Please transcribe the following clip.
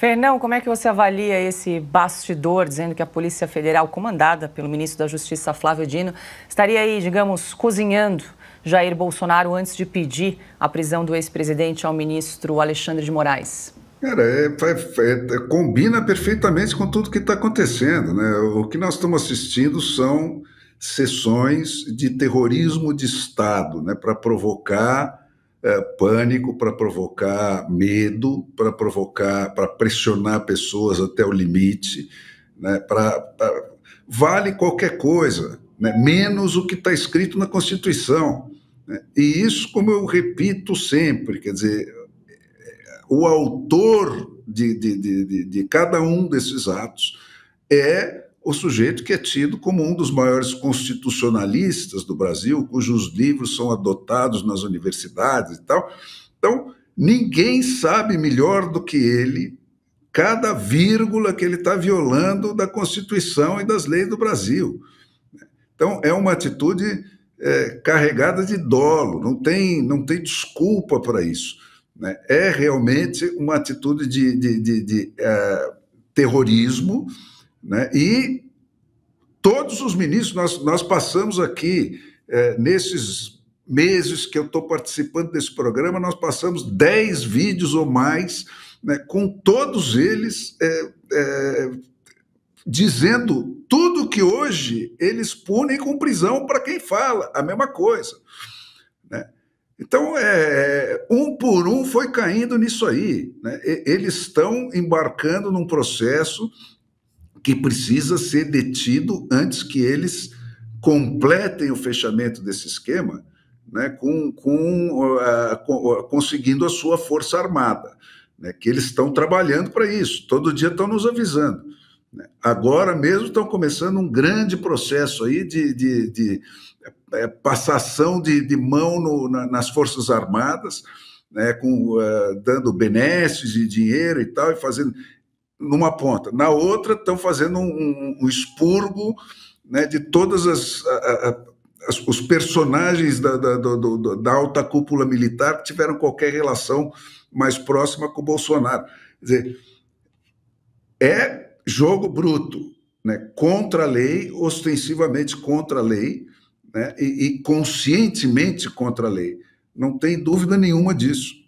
Fernão, como é que você avalia esse bastidor dizendo que a Polícia Federal, comandada pelo ministro da Justiça Flávio Dino, estaria aí, digamos, cozinhando Jair Bolsonaro antes de pedir a prisão do ex-presidente ao ministro Alexandre de Moraes? Cara, é, é, é, combina perfeitamente com tudo que está acontecendo. Né? O que nós estamos assistindo são sessões de terrorismo de Estado né, para provocar é, pânico, para provocar medo, para provocar, para pressionar pessoas até o limite, né? Pra, pra... vale qualquer coisa, né? menos o que está escrito na Constituição. Né? E isso, como eu repito sempre, quer dizer, o autor de, de, de, de, cada um desses atos é o sujeito que é tido como um dos maiores constitucionalistas do Brasil, cujos livros são adotados nas universidades e tal. Então, ninguém sabe melhor do que ele cada vírgula que ele está violando da Constituição e das leis do Brasil. Então, é uma atitude é, carregada de dolo, não tem, não tem desculpa para isso. Né? É realmente uma atitude de, de, de, de é, terrorismo né? E todos os ministros, nós, nós passamos aqui, é, nesses meses que eu estou participando desse programa, nós passamos 10 vídeos ou mais, né, com todos eles é, é, dizendo tudo que hoje eles punem com prisão para quem fala, a mesma coisa. Né? Então, é, é, um por um foi caindo nisso aí. Né? Eles estão embarcando num processo que precisa ser detido antes que eles completem o fechamento desse esquema, né, com, com, uh, conseguindo a sua força armada, né, que eles estão trabalhando para isso, todo dia estão nos avisando. Né. Agora mesmo estão começando um grande processo aí de, de, de é, passação de, de mão no, na, nas forças armadas, né, com, uh, dando benesses e dinheiro e tal, e fazendo numa ponta. Na outra, estão fazendo um, um, expurgo né, de todas as, a, a, os personagens da, da, da da alta cúpula militar que tiveram qualquer relação mais próxima com o Bolsonaro. Quer dizer, é jogo bruto, né, contra a lei, ostensivamente contra a lei, né, e, e conscientemente contra a lei. Não tem dúvida nenhuma disso.